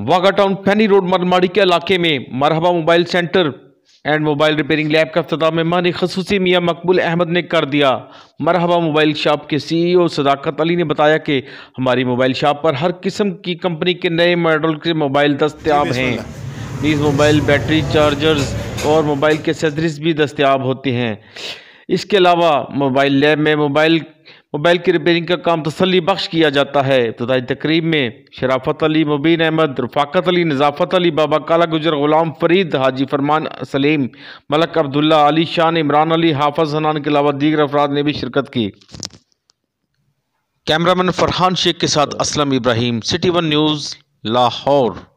Wagah town फैनी road मरमाड़ी के इलाके में Marhaba mobile centre and mobile repairing lab का अफ्ताह मेहमान खसूसी मियाँ मकबूल अहमद ने कर दिया मरहबा मोबाइल शॉप के सीईओ सदाकत अली ने बताया कि हमारी मोबाइल शॉप पर हर किस्म की कंपनी के नए मॉडल के मोबाइल दस्तियाब हैं प्लीज मोबाइल बैटरी चार्जर्स और मोबाइल के सदरीज भी दस्तियाब होते हैं इसके अलावा मोबाइल लैब में मोबाइल मोबाइल की रिपेयरिंग का काम तसली बख्श किया जाता है इब्तदाई तकरीब में शराफत अली मुबीन अहमद रफाकत अली नज़ाफ़त अली बाबा काला गुजर गुलाम फरीद हाजी फरमान सलीम मलक अब्दुल्ला अली शान इमरान अली हाफज हनान के अलावा दीगर अफराद ने भी शिरकत की कैमरामैन फरहान शेख के साथ Aslam Ibrahim city one news Lahore